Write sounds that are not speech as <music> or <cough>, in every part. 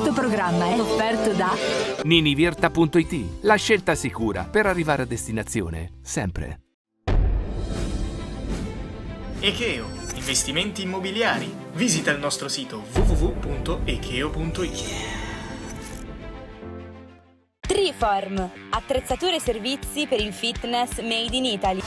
Questo programma è offerto da ninivirta.it, la scelta sicura per arrivare a destinazione, sempre. Echeo, investimenti immobiliari. Visita il nostro sito www.echeo.it. Triform, attrezzature e servizi per il fitness made in Italy.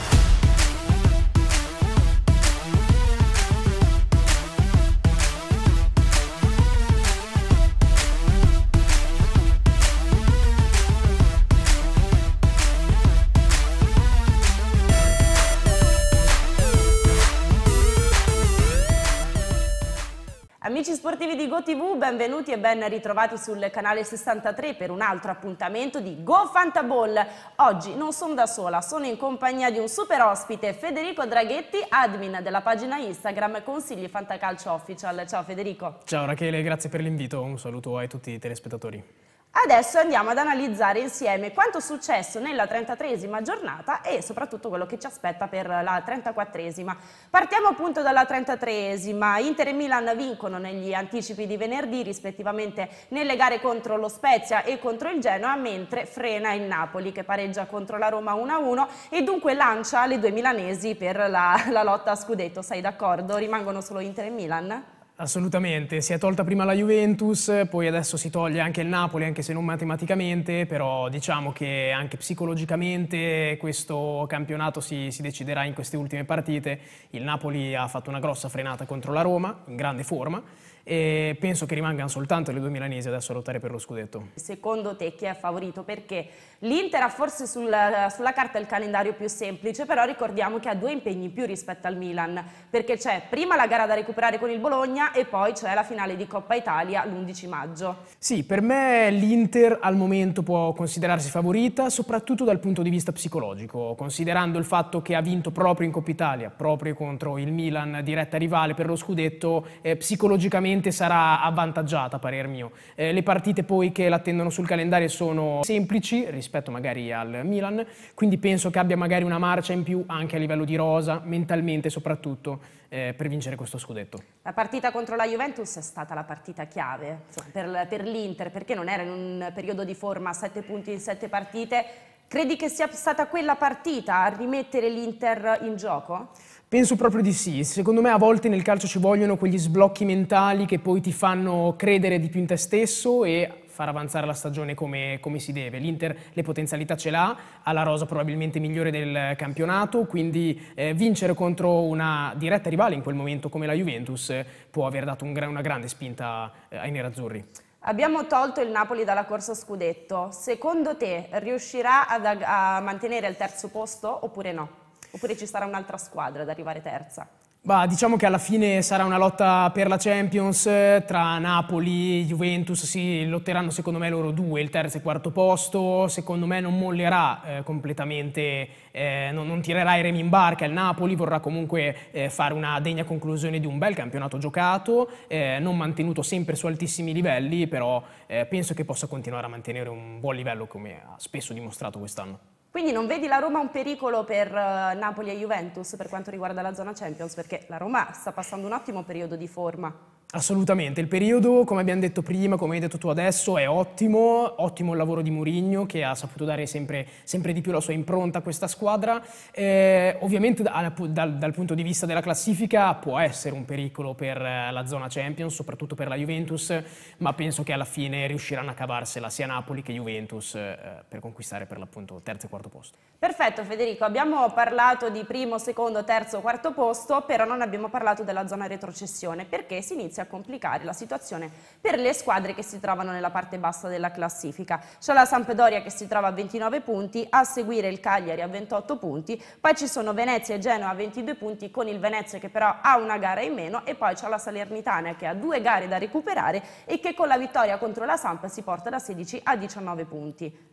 Amici sportivi di GoTV, benvenuti e ben ritrovati sul canale 63 per un altro appuntamento di Go Fantaball. Oggi non sono da sola, sono in compagnia di un super ospite, Federico Draghetti, admin della pagina Instagram Consigli Fantacalcio Official. Ciao Federico. Ciao Rachele, grazie per l'invito, un saluto ai tutti i telespettatori. Adesso andiamo ad analizzare insieme quanto è successo nella 33esima giornata e soprattutto quello che ci aspetta per la 34esima. Partiamo appunto dalla 33esima. Inter e Milan vincono negli anticipi di venerdì rispettivamente nelle gare contro lo Spezia e contro il Genoa, mentre frena il Napoli che pareggia contro la Roma 1-1 e dunque lancia le due milanesi per la, la lotta a scudetto. Sei d'accordo? Rimangono solo Inter e Milan? Assolutamente, si è tolta prima la Juventus, poi adesso si toglie anche il Napoli, anche se non matematicamente, però diciamo che anche psicologicamente questo campionato si, si, deciderà in queste ultime partite. Il Napoli ha fatto una grossa frenata contro la Roma, in grande forma, e penso che rimangano soltanto le due milanesi adesso a lottare per lo scudetto. Secondo te chi è favorito? Perché l'Inter ha forse sulla, sulla carta il calendario più semplice, però ricordiamo che ha due impegni in più rispetto al Milan, perché c'è prima la gara da recuperare con il Bologna e poi c'è la finale di Coppa Italia l'11 maggio. Sì, per me l'Inter al momento può considerarsi favorita, soprattutto dal punto di vista psicologico, considerando il fatto che ha vinto proprio in Coppa Italia, proprio contro il Milan, diretta rivale per lo scudetto, eh, psicologicamente sicuramente sarà avvantaggiata a parer mio. Eh, le partite poi che l'attendono sul calendario sono semplici rispetto magari al Milan, quindi penso che abbia magari una marcia in più anche a livello di rosa, mentalmente soprattutto, eh, per vincere questo scudetto. La partita contro la Juventus è stata la partita chiave per, per l'Inter, perché non era in un periodo di forma 7 punti in 7 partite, Credi che sia stata quella partita a rimettere l'Inter in gioco? Penso proprio di sì. Secondo me a volte nel calcio ci vogliono quegli sblocchi mentali che poi ti fanno credere di più in te stesso e far avanzare la stagione come, come si deve. L'Inter le potenzialità ce l'ha, ha la rosa probabilmente migliore del campionato, quindi eh, vincere contro una diretta rivale in quel momento come la Juventus eh, può aver dato un, una grande spinta eh, ai nerazzurri. Abbiamo tolto il Napoli dalla corsa scudetto. Secondo te riuscirà ad, a mantenere il terzo posto oppure no? Oppure ci sarà un'altra squadra ad arrivare terza? Bah, diciamo che alla fine sarà una lotta per la Champions eh, tra Napoli e Juventus, sì, lotteranno secondo me loro due, il terzo e quarto posto, secondo me non mollerà eh, completamente, eh, non, non, tirerà i remi in barca, il Napoli vorrà comunque eh, fare una degna conclusione di un bel campionato giocato, eh, non mantenuto sempre su altissimi livelli, però eh, penso che possa continuare a mantenere un buon livello come ha spesso dimostrato quest'anno. Quindi non vedi la Roma un pericolo per eh, Napoli e Juventus per quanto riguarda la zona Champions? Perché la Roma sta passando un ottimo periodo di forma. Assolutamente, il periodo, come abbiamo detto prima, come hai detto tu adesso, è ottimo, ottimo il lavoro di Mourinho che ha saputo dare sempre, sempre di più la sua impronta a questa squadra. Eh, ovviamente dal, dal, dal, punto di vista della classifica può essere un pericolo per eh, la zona Champions, soprattutto per la Juventus, ma penso che alla fine riusciranno a cavarsela sia Napoli che Juventus eh, per conquistare per l'appunto terza e quarta quarto posto. Perfetto Federico, abbiamo parlato di primo, secondo, terzo, quarto posto, però non abbiamo parlato della zona retrocessione perché si inizia a complicare la situazione per le squadre che si trovano nella parte bassa della classifica. C'è la Sampdoria che si trova a 29 punti, a seguire il Cagliari a 28 punti, poi ci sono Venezia e Genoa a 22 punti con il Venezia che però ha una gara in meno e poi c'è la Salernitana che ha due gare da recuperare e che con la vittoria contro la Samp si porta da 16 a 19 punti.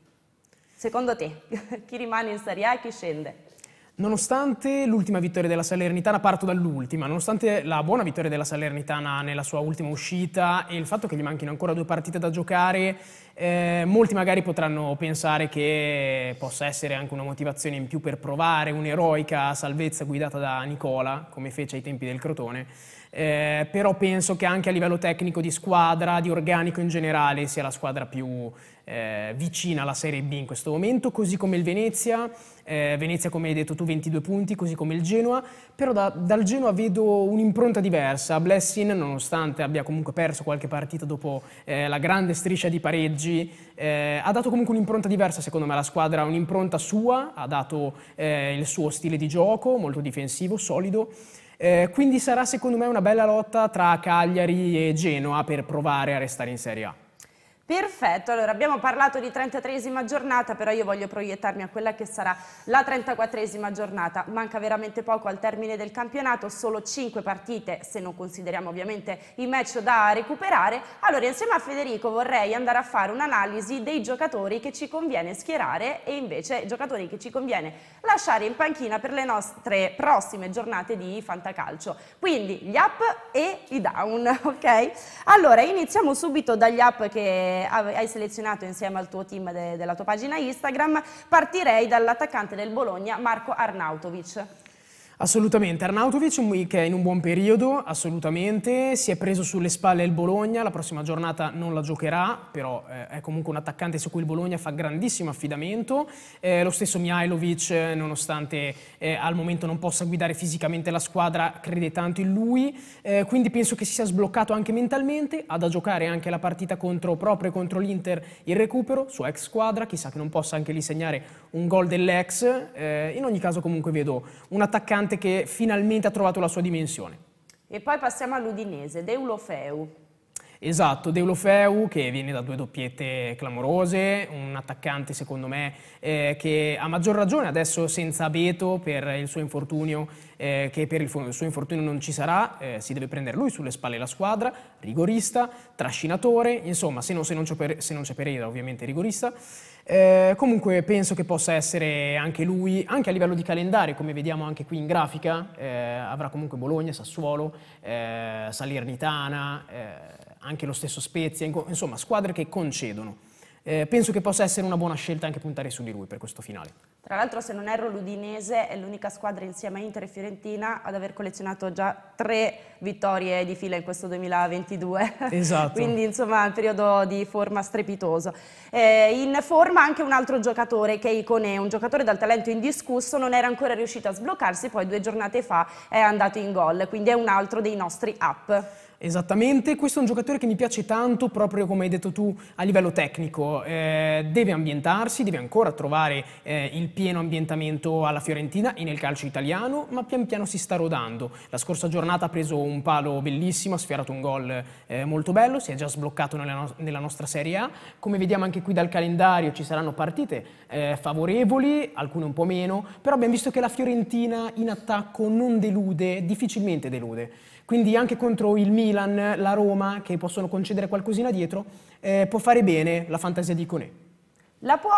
Secondo te, <laughs> chi rimane in Serie A e chi scende? Nonostante l'ultima vittoria della Salernitana, parto dall'ultima, nonostante la buona vittoria della Salernitana nella sua ultima uscita e il fatto che gli manchino ancora due partite da giocare, eh, molti magari potranno pensare che possa essere anche una motivazione in più per provare un'eroica salvezza guidata da Nicola, come fece ai tempi del Crotone eh, però penso che anche a livello tecnico di squadra, di organico in generale, sia la squadra più eh, vicina alla Serie B in questo momento, così come il Venezia, eh, Venezia come hai detto tu 22 punti, così come il Genoa, però da, dal Genoa vedo un'impronta diversa, Blessing nonostante abbia comunque perso qualche partita dopo eh, la grande striscia di pareggi, eh, ha dato comunque un'impronta diversa secondo me alla squadra, un'impronta sua, ha dato eh, il suo stile di gioco, molto difensivo, solido, eh, quindi sarà secondo me una bella lotta tra Cagliari e Genoa per provare a restare in Serie A. Perfetto, allora abbiamo parlato di 33esima giornata, però io voglio proiettarmi a quella che sarà la 34esima giornata. Manca veramente poco al termine del campionato, solo 5 partite, se non consideriamo ovviamente i match da recuperare. Allora insieme a Federico vorrei andare a fare un'analisi dei giocatori che ci conviene schierare e invece giocatori che ci conviene lasciare in panchina per le nostre prossime giornate di fantacalcio. Quindi gli up e i down, <laughs> ok? Allora iniziamo subito dagli up che hai selezionato insieme al tuo team de della tua pagina Instagram, partirei dall'attaccante del Bologna Marco Arnautovic. Assolutamente, Arnautovic che eh, è in un buon periodo, assolutamente, si è preso sulle spalle il Bologna, la prossima giornata non la giocherà, però eh, è comunque un attaccante su cui il Bologna fa grandissimo affidamento, eh, lo stesso Mihailovic eh, nonostante eh, al momento non possa guidare fisicamente la squadra crede tanto in lui, quindi penso che si sia sbloccato anche mentalmente, ha da giocare anche la partita contro, proprio contro l'Inter il recupero, sua ex squadra, chissà che non possa anche lì segnare un gol dell'ex, in ogni caso comunque vedo un attaccante attaccante che finalmente ha trovato la sua dimensione. E poi passiamo all'Udinese, Deulofeu. Esatto, Deulofeu che viene da due doppiette clamorose, un attaccante secondo me eh, che ha maggior ragione adesso senza Beto per il suo infortunio, eh, che per il, il, suo infortunio non ci sarà, eh, si deve prendere lui sulle spalle la squadra, rigorista, trascinatore, insomma se non, se non c'è Pereira ovviamente rigorista. Eh, comunque penso che possa essere anche lui, anche a livello di calendario, come vediamo anche qui in grafica, eh, avrà comunque Bologna, Sassuolo, eh, Salernitana. Eh, anche lo stesso Spezia, insomma squadre che concedono. Eh, penso che possa essere una buona scelta anche puntare su di lui per questo finale. Tra l'altro se non erro l'Udinese è l'unica squadra insieme a Inter e Fiorentina ad aver collezionato già tre vittorie di fila in questo 2022. Esatto. <laughs> Quindi insomma un periodo di forma strepitoso. Eh, in forma anche un altro giocatore che è Icone, un giocatore dal talento indiscusso, non era ancora riuscito a sbloccarsi, poi due giornate fa è andato in gol, quindi è un altro dei nostri up. Esattamente, questo è un giocatore che mi piace tanto proprio come hai detto tu a livello tecnico, eh, deve ambientarsi, deve ancora trovare eh, il pieno ambientamento alla Fiorentina e nel calcio italiano, ma pian piano si sta rodando. La scorsa giornata ha preso un palo bellissimo, ha sfiorato un gol eh, molto bello, si è già sbloccato nella, no nella, nostra Serie A. Come vediamo anche qui dal calendario ci saranno partite eh, favorevoli, alcune un po' meno, però abbiamo visto che la Fiorentina in attacco non delude, difficilmente delude. Quindi anche contro il Milan, la Roma, che possono concedere qualcosina dietro, eh, può fare bene la fantasia di Iconè. La può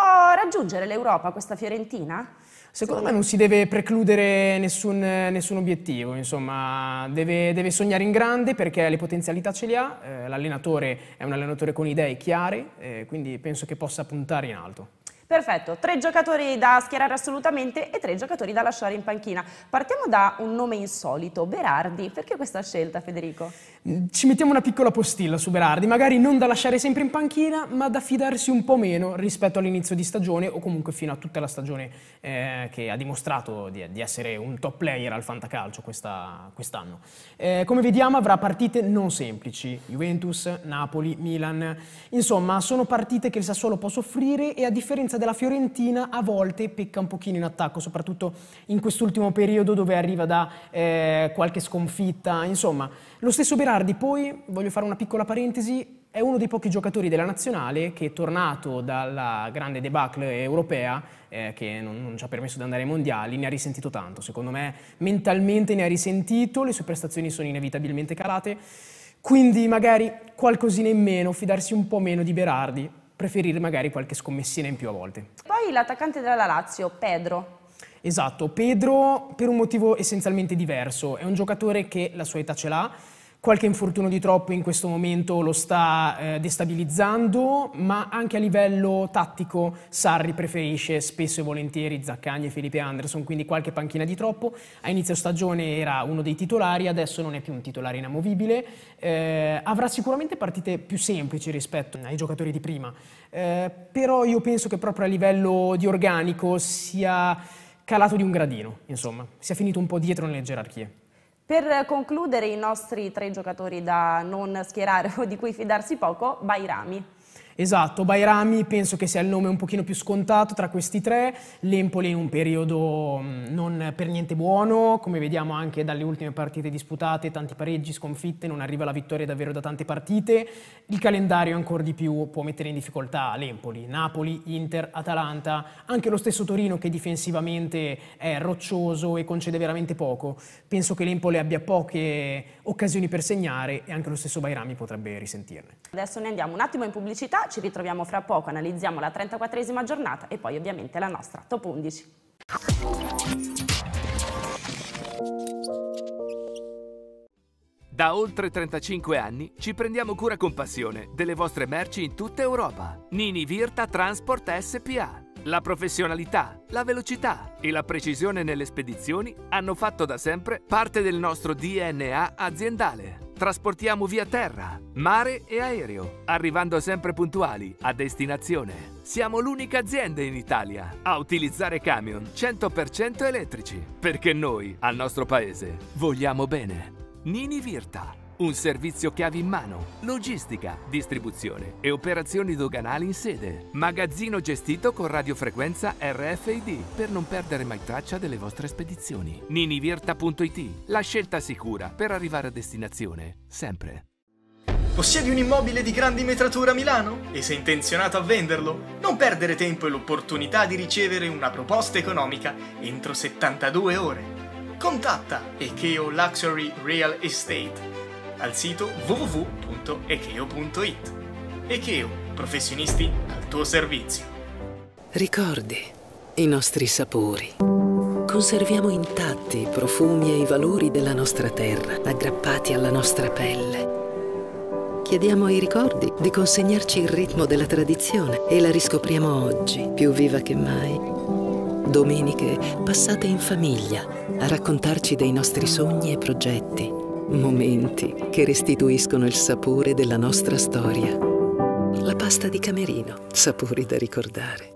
raggiungere l'Europa questa Fiorentina? Secondo me non si deve precludere nessun, nessun obiettivo, insomma, deve, deve, sognare in grande perché le potenzialità ce le ha, eh, l'allenatore è un allenatore con idee chiare, eh, quindi penso che possa puntare in alto. Perfetto, tre giocatori da schierare assolutamente e tre giocatori da lasciare in panchina. Partiamo da un nome insolito, Berardi. Perché questa scelta, Federico? Mm, ci mettiamo una piccola postilla su Berardi, magari non da lasciare sempre in panchina, ma da fidarsi un po' meno rispetto all'inizio di stagione o comunque fino a tutta la stagione eh, che ha dimostrato di, di, essere un top player al fantacalcio quest'anno. eh, come vediamo avrà partite non semplici, Juventus, Napoli, Milan, insomma sono partite che il Sassuolo può soffrire e a differenza della Fiorentina a volte pecca un pochino in attacco, soprattutto in quest'ultimo periodo dove arriva da eh, qualche sconfitta. Insomma, lo stesso Berardi poi, voglio fare una piccola parentesi, è uno dei pochi giocatori della nazionale che è tornato dalla grande debacle europea eh, che non, non, ci ha permesso di andare ai mondiali, ne ha risentito tanto, secondo me mentalmente ne ha risentito, le sue prestazioni sono inevitabilmente calate, quindi magari qualcosina in meno, fidarsi un po' meno di Berardi, preferire magari qualche scommessina in più a volte. Poi l'attaccante della Lazio, Pedro, Esatto, Pedro per un motivo essenzialmente diverso, è un giocatore che la sua età ce l'ha, qualche infortunio di troppo in questo momento lo sta eh, destabilizzando, ma anche a livello tattico Sarri preferisce spesso e volentieri Zaccagni e Felipe Anderson, quindi qualche panchina di troppo. A inizio stagione era uno dei titolari, adesso non è più un titolare inamovibile. Eh, avrà sicuramente partite più semplici rispetto ai giocatori di prima, eh, però io penso che proprio a livello di organico sia calato di un gradino, insomma, sia finito un po' dietro nelle gerarchie. Per concludere i nostri tre giocatori da non schierare o di cui fidarsi poco, Bairami. Esatto, Bairami penso che sia il nome un pochino più scontato tra questi tre, l'Empoli in un periodo mm, non per niente buono, come vediamo anche dalle ultime partite disputate, tanti pareggi, sconfitte, non arriva la vittoria davvero da tante partite, il calendario ancora di più può mettere in difficoltà l'Empoli, Napoli, Inter, Atalanta, anche lo stesso Torino che difensivamente è roccioso e concede veramente poco, penso che l'Empoli abbia poche occasioni per segnare e anche lo stesso Bairami potrebbe risentirne. Adesso ne andiamo un attimo in pubblicità ci ritroviamo fra poco, analizziamo la 34esima giornata e poi ovviamente la nostra top 11. Da oltre 35 anni ci prendiamo cura con passione delle vostre merci in tutta Europa. Nini Virta Transport SPA. La professionalità, la velocità e la precisione nelle spedizioni hanno fatto da sempre parte del nostro DNA aziendale trasportiamo via terra, mare e aereo, arrivando sempre puntuali a destinazione. Siamo l'unica azienda in Italia a utilizzare camion 100% elettrici, perché noi al nostro paese vogliamo bene. Nini Virta un servizio chiave in mano, logistica, distribuzione e operazioni doganali in sede. Magazzino gestito con radiofrequenza RFID per non perdere mai traccia delle vostre spedizioni. ninivirta.it, la scelta sicura per arrivare a destinazione, sempre. Possiedi un immobile di grande metratura a Milano? E sei intenzionato a venderlo? Non perdere tempo e l'opportunità di ricevere una proposta economica entro 72 ore. Contatta Ekeo Luxury Real Estate al sito www.echeo.it. Echeo, professionisti al tuo servizio. Ricordi i nostri sapori. Conserviamo intatti i profumi e i valori della nostra terra, aggrappati alla nostra pelle. Chiediamo ai ricordi di consegnarci il ritmo della tradizione e la riscopriamo oggi, più viva che mai. Domeniche passate in famiglia a raccontarci dei nostri sogni e progetti momenti che restituiscono il sapore della nostra storia. La pasta di Camerino, sapori da ricordare.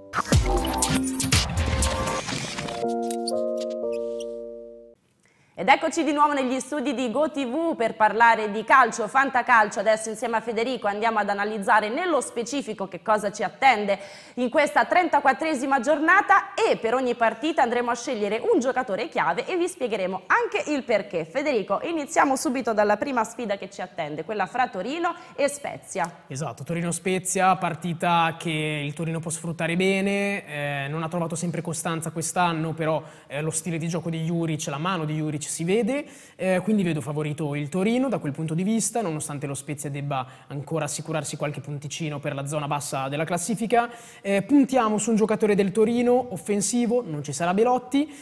Ed eccoci di nuovo negli studi di GoTV per parlare di calcio, fantacalcio. Adesso insieme a Federico andiamo ad analizzare nello specifico che cosa ci attende in questa 34esima giornata e per ogni partita andremo a scegliere un giocatore chiave e vi spiegheremo anche il perché. Federico, iniziamo subito dalla prima sfida che ci attende, quella fra Torino e Spezia. Esatto, Torino-Spezia, partita che il Torino può sfruttare bene, eh, non ha trovato sempre costanza quest'anno, però eh, lo stile di gioco di Juric, la mano di Juric si vede, eh, quindi vedo favorito il Torino da quel punto di vista, nonostante lo Spezia debba ancora assicurarsi qualche punticino per la zona bassa della classifica. Eh, puntiamo su un giocatore del Torino, offensivo, non ci sarà Belotti.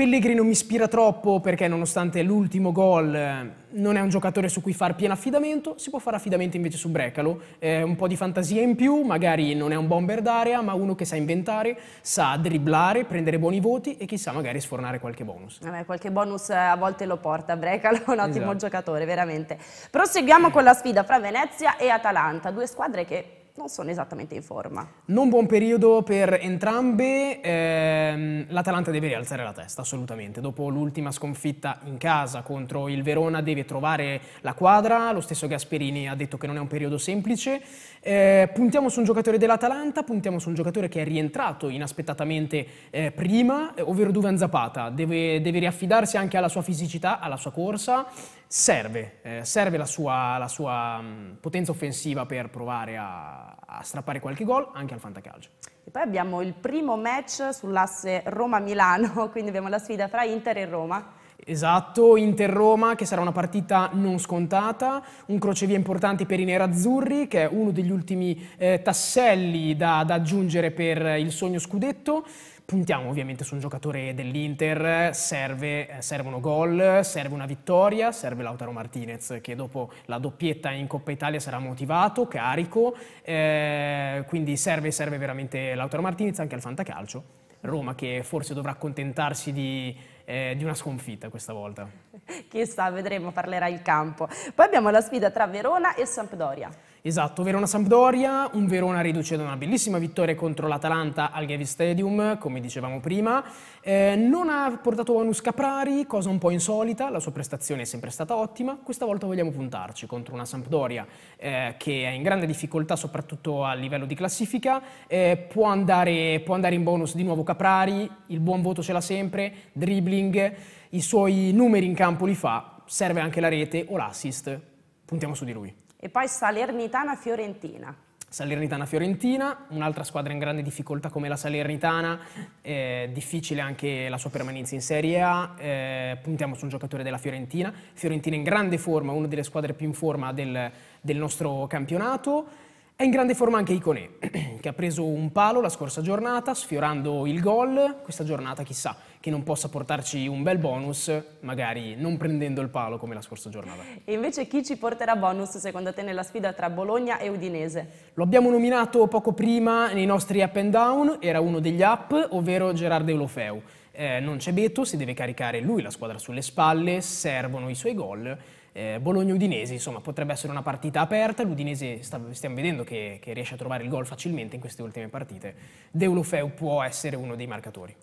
Pellegrini non mi ispira troppo perché nonostante l'ultimo gol non è un giocatore su cui far pieno affidamento, si può fare affidamento invece su Brecalo, eh, un po' di fantasia in più, magari non è un bomber d'area, ma uno che sa inventare, sa dribblare, prendere buoni voti e chissà magari sfornare qualche bonus. Vabbè, eh, qualche bonus eh, a volte lo porta, Brecalo <laughs> è un ottimo esatto. giocatore, veramente. Proseguiamo con la sfida fra Venezia e Atalanta, due squadre che non sono esattamente in forma. Non buon periodo per entrambe, ehm, l'Atalanta deve rialzare la testa assolutamente, dopo l'ultima sconfitta in casa contro il Verona deve trovare la quadra, lo stesso Gasperini ha detto che non è un periodo semplice, eh, puntiamo su un giocatore dell'Atalanta, puntiamo su un giocatore che è rientrato inaspettatamente eh, prima, ovvero Duvan Zapata, deve, deve riaffidarsi anche alla sua fisicità, alla sua corsa, serve, eh, serve la sua, la sua mh, mm, potenza offensiva per provare a, a strappare qualche gol anche al fantacalcio. E poi abbiamo il primo match sull'asse Roma-Milano, <laughs> quindi abbiamo la sfida fra Inter e Roma. Esatto, Inter-Roma che sarà una partita non scontata, un crocevia importante per i nerazzurri che è uno degli ultimi eh, tasselli da, da, aggiungere per il sogno scudetto, puntiamo ovviamente su un giocatore dell'Inter, serve, eh, servono gol, serve una vittoria, serve Lautaro Martinez che dopo la doppietta in Coppa Italia sarà motivato, carico, eh, quindi serve, serve veramente Lautaro Martinez anche al fantacalcio. Roma che forse dovrà accontentarsi di, eh, di, una sconfitta questa volta. <laughs> Chissà, vedremo, parlerà il campo. Poi abbiamo la sfida tra Verona e Sampdoria. Esatto, Verona-Sampdoria, un Verona riduce da una bellissima vittoria contro l'Atalanta al Gavi Stadium, come dicevamo prima. Eh, non ha portato bonus Caprari, cosa un po' insolita, la sua prestazione è sempre stata ottima. Questa volta vogliamo puntarci contro una Sampdoria eh, che è in grande difficoltà, soprattutto a livello di classifica. Eh, può, andare, può andare in bonus di nuovo Caprari, il buon voto ce l'ha sempre, dribbling, i suoi numeri in campo li fa, serve anche la rete o l'assist. Puntiamo su di lui. E poi Salernitana-Fiorentina. Salernitana-Fiorentina, un'altra squadra in grande difficoltà come la Salernitana, eh, difficile anche la sua permanenza in Serie A, eh, puntiamo su un giocatore della Fiorentina, Fiorentina in grande forma, una delle squadre più in forma del, del nostro campionato, è in grande forma anche Iconè, <clears throat> che ha preso un palo la scorsa giornata, sfiorando il gol, questa giornata chissà, che non possa portarci un bel bonus, magari non prendendo il palo come la scorsa giornata. E invece chi ci porterà bonus secondo te nella sfida tra Bologna e Udinese? Lo abbiamo nominato poco prima nei nostri up and down, era uno degli up, ovvero Gerardo Eulofeu. Eh, non c'è Beto, si deve caricare lui la squadra sulle spalle, servono i suoi gol. Eh, Bologna-Udinese, insomma, potrebbe essere una partita aperta. L'Udinese sta, stiamo vedendo che, che, riesce a trovare il gol facilmente in queste ultime partite. Deulofeu può essere uno dei marcatori.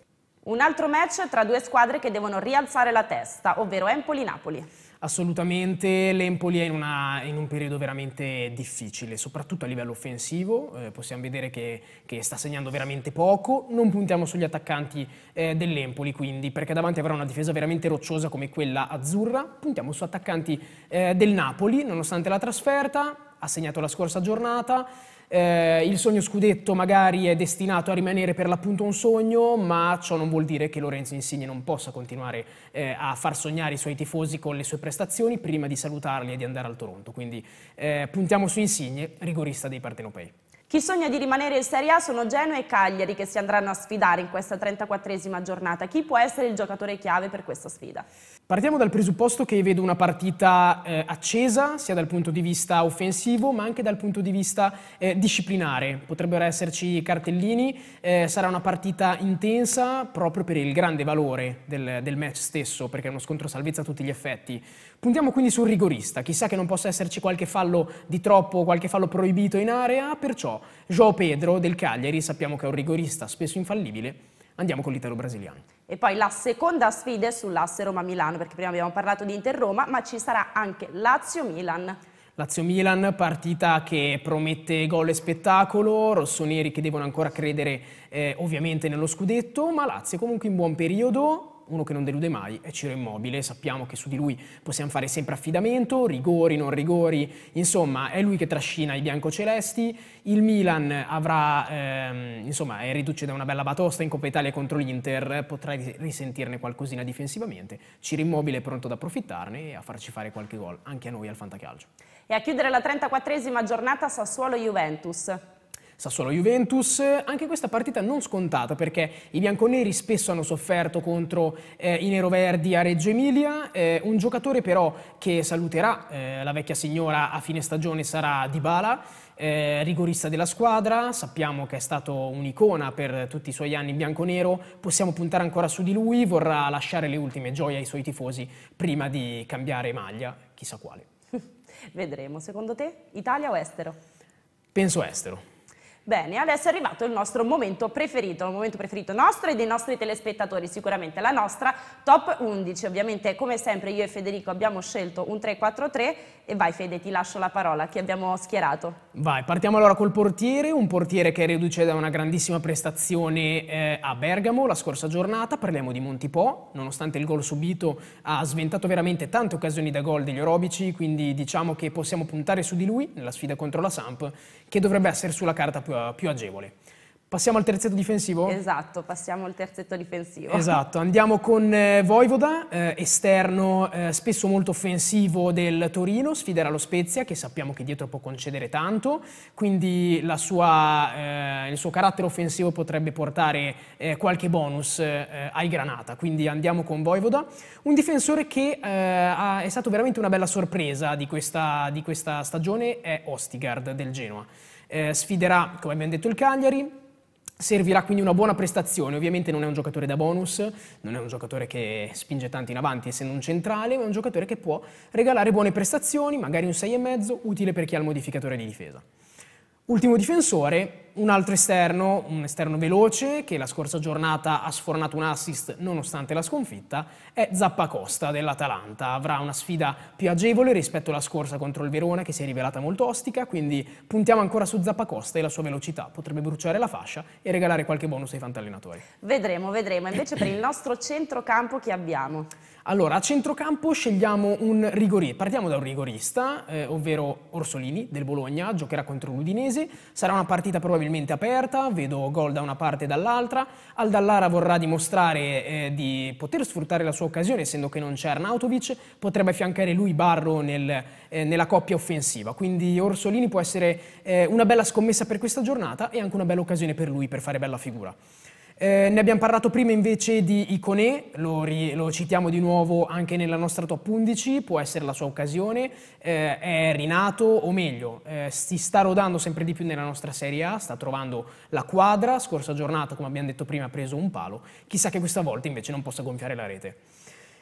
Un altro match tra due squadre che devono rialzare la testa, ovvero Empoli-Napoli. Assolutamente, l'Empoli è in, una, in, un periodo veramente difficile, soprattutto a livello offensivo, eh, possiamo vedere che, che, sta segnando veramente poco, non puntiamo sugli attaccanti eh, dell'Empoli quindi, perché davanti avrà una difesa veramente rocciosa come quella azzurra, puntiamo su attaccanti eh, del Napoli, nonostante la trasferta, ha segnato la scorsa giornata, eh, il sogno scudetto magari è destinato a rimanere per l'appunto un sogno, ma ciò non vuol dire che Lorenzo Insigne non possa continuare eh, a far sognare i suoi tifosi con le sue prestazioni prima di salutarli e di andare al Toronto. Quindi eh, puntiamo su Insigne, rigorista dei partenopei. Chi sogna di rimanere in Serie A sono Genoa e Cagliari che si andranno a sfidare in questa 34esima giornata. Chi può essere il giocatore chiave per questa sfida? Partiamo dal presupposto che vedo una partita eh, accesa sia dal punto di vista offensivo ma anche dal punto di vista eh, disciplinare. Potrebbero esserci cartellini, eh, sarà una partita intensa proprio per il grande valore del, del, match stesso perché è uno scontro salvezza a tutti gli effetti. Puntiamo quindi sul rigorista, chissà che non possa esserci qualche fallo di troppo, qualche fallo proibito in area, perciò Joao Pedro del Cagliari sappiamo che è un rigorista spesso infallibile Andiamo con l'italo-brasiliano. E poi la seconda sfida è sull'asse Roma-Milano, perché prima abbiamo parlato di Inter-Roma, ma ci sarà anche Lazio-Milan. Lazio-Milan, partita che promette gol e spettacolo, rossoneri che devono ancora credere eh, ovviamente nello scudetto, ma Lazio comunque in buon periodo, uno che non delude mai è Ciro Immobile, sappiamo che su di lui possiamo fare sempre affidamento, rigori, non rigori, insomma è lui che trascina i biancocelesti, il Milan avrà, ehm, insomma è riduce da una bella batosta in Coppa Italia contro l'Inter, potrà risentirne qualcosina difensivamente, Ciro Immobile è pronto ad approfittarne e a farci fare qualche gol, anche a noi al Fantacalcio. E a chiudere la 34esima giornata Sassuolo-Juventus. Sassuolo-Juventus. Anche questa partita non scontata perché i bianconeri spesso hanno sofferto contro eh, i neroverdi a Reggio Emilia. Eh, un giocatore però che saluterà eh, la vecchia signora a fine stagione sarà Dybala. Eh, rigorista della squadra, sappiamo che è stato un'icona per tutti i suoi anni in bianconero, possiamo puntare ancora su di lui, vorrà lasciare le ultime gioie ai suoi tifosi prima di cambiare maglia, chissà quale. <laughs> Vedremo, secondo te Italia o estero? Penso estero. Bene, adesso è arrivato il nostro momento preferito, il momento preferito nostro e dei nostri telespettatori, sicuramente la nostra top 11. Ovviamente come sempre io e Federico abbiamo scelto un 3-4-3 e vai Fede ti lascio la parola che abbiamo schierato. Vai, partiamo allora col portiere, un portiere che riduce da una grandissima prestazione eh, a Bergamo la scorsa giornata, parliamo di Montipò, nonostante il gol subito ha sventato veramente tante occasioni da gol degli Orobici, quindi diciamo che possiamo puntare su di lui nella sfida contro la Samp che dovrebbe essere sulla carta più eh, più agevole. Passiamo al terzetto difensivo? Esatto, passiamo al terzetto difensivo. Esatto, andiamo con eh, Voivoda, eh, esterno eh, spesso molto offensivo del Torino, sfiderà lo Spezia che sappiamo che dietro può concedere tanto, quindi sua, eh, il suo carattere offensivo potrebbe portare eh, qualche bonus ai Granata, quindi andiamo con Voivoda. Un difensore che ha, è stato veramente una bella sorpresa di questa, di questa stagione è Ostigard del Genoa. Eh, sfiderà, come abbiamo detto, il Cagliari, Servirà quindi una buona prestazione, ovviamente non è un giocatore da bonus, non è un giocatore che spinge tanto in avanti essendo un centrale, ma è un giocatore che può regalare buone prestazioni, magari un 6,5, utile per chi ha il modificatore di difesa. Ultimo difensore, un altro esterno, un esterno veloce che la scorsa giornata ha sfornato un assist nonostante la sconfitta, è Zappacosta dell'Atalanta. Avrà una sfida più agevole rispetto alla scorsa contro il Verona che si è rivelata molto ostica, quindi puntiamo ancora su Zappacosta e la sua velocità. Potrebbe bruciare la fascia e regalare qualche bonus ai fantallenatori. Vedremo, vedremo. Invece per il nostro centrocampo chi abbiamo? Allora, a centrocampo scegliamo un rigorista, partiamo da un rigorista, eh, ovvero Orsolini del Bologna, giocherà contro l'Udinese, sarà una partita probabilmente aperta, vedo gol da una parte e dall'altra, Aldallara vorrà dimostrare eh, di poter sfruttare la sua occasione, essendo che non c'è Arnautovic, potrebbe affiancare lui Barro nel, eh, nella coppia offensiva, quindi Orsolini può essere eh, una bella scommessa per questa giornata e anche una bella occasione per lui per fare bella figura. Eh, ne abbiamo parlato prima invece di Iconé, lo, ri- lo, citiamo di nuovo anche nella nostra top 11, può essere la sua occasione, eh, è rinato o meglio eh, si sta rodando sempre di più nella nostra Serie A, sta trovando la quadra, scorsa giornata come abbiamo detto prima ha preso un palo, chissà che questa volta invece non possa gonfiare la rete.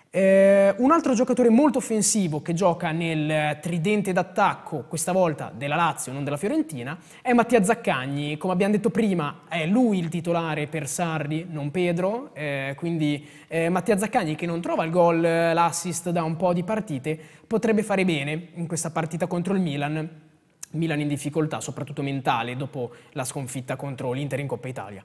Eh, un altro giocatore molto offensivo che gioca nel tridente d'attacco, questa volta della Lazio, non della Fiorentina, è Mattia Zaccagni. Come abbiamo detto prima, è lui il titolare per Sarri, non Pedro. Eh, quindi eh, Mattia Zaccagni, che non trova il gol, eh, l'assist da un po' di partite, potrebbe fare bene in questa partita contro il Milan. Milan in difficoltà, soprattutto mentale, dopo la sconfitta contro l'Inter in Coppa Italia.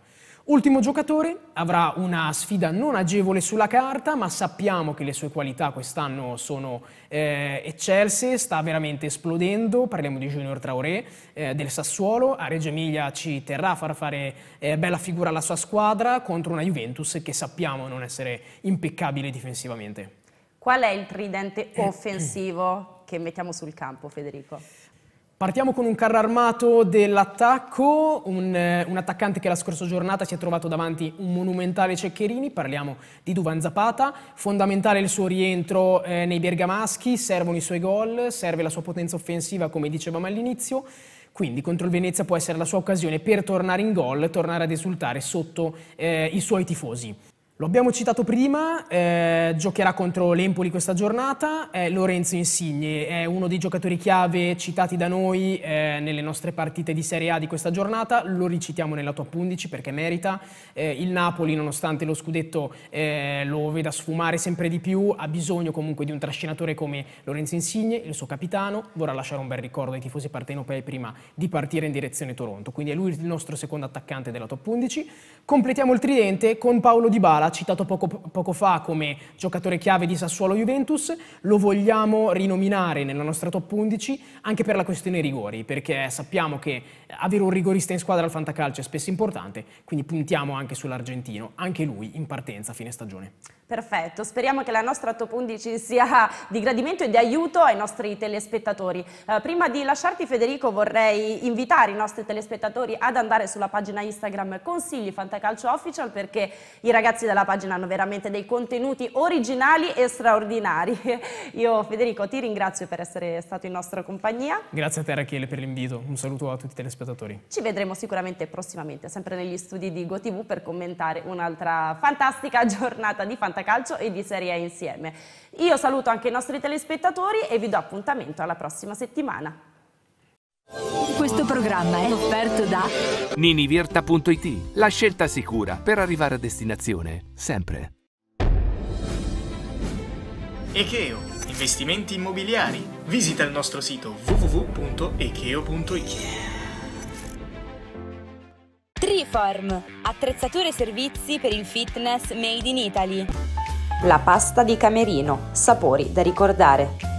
Ultimo giocatore, avrà una sfida non agevole sulla carta, ma sappiamo che le sue qualità quest'anno sono eh, eccelse, sta veramente esplodendo, parliamo di Junior Traoré eh, del Sassuolo, a Reggio Emilia ci terrà a far fare eh, bella figura alla sua squadra contro una Juventus che sappiamo non essere impeccabile difensivamente. Qual è il tridente eh, offensivo che mettiamo sul campo, Federico? Partiamo con un carro armato dell'attacco, un, eh, un, attaccante che la scorsa giornata si è trovato davanti un monumentale Ceccherini, parliamo di Duvan Zapata, fondamentale il suo rientro eh, nei bergamaschi, servono i suoi gol, serve la sua potenza offensiva come dicevamo all'inizio, quindi contro il Venezia può essere la sua occasione per tornare in gol, tornare ad esultare sotto eh, i suoi tifosi. Lo abbiamo citato prima, eh, giocherà contro l'Empoli questa giornata, è Lorenzo Insigne, è uno dei giocatori chiave citati da noi eh, nelle nostre partite di Serie A di questa giornata, lo ricitiamo nella top 11 perché merita, eh, il Napoli nonostante lo scudetto eh, lo veda sfumare sempre di più ha bisogno comunque di un trascinatore come Lorenzo Insigne, il suo capitano, vorrà lasciare un bel ricordo ai tifosi partenopei prima di partire in direzione Toronto, quindi è lui il nostro secondo attaccante della top 11. Completiamo il tridente con Paolo Di Bala citato poco, poco fa come giocatore chiave di Sassuolo-Juventus, lo vogliamo rinominare nella nostra top 11 anche per la questione rigori, perché sappiamo che avere un rigorista in squadra al fantacalcio è spesso importante, quindi puntiamo anche sull'argentino, anche lui in partenza a fine stagione. Perfetto, speriamo che la nostra top 11 sia di gradimento e di aiuto ai nostri telespettatori. Eh, prima di lasciarti Federico vorrei invitare i nostri telespettatori ad andare sulla pagina Instagram Consigli Fantacalcio Official perché i ragazzi della della pagina hanno veramente dei contenuti originali e straordinari. <laughs> Io Federico ti ringrazio per essere stato in nostra compagnia. Grazie a te Rachele per l'invito, un saluto a tutti i telespettatori. Ci vedremo sicuramente prossimamente, sempre negli studi di GoTV per commentare un'altra fantastica <laughs> giornata di fantacalcio e di Serie A insieme. Io saluto anche i nostri telespettatori e vi do appuntamento alla prossima settimana. Questo programma è offerto da ninivirta.it, la scelta sicura per arrivare a destinazione, sempre. Echeo, investimenti immobiliari. Visita il nostro sito www.echeo.it. Triform, attrezzature e servizi per il fitness made in Italy. La pasta di Camerino, sapori da ricordare.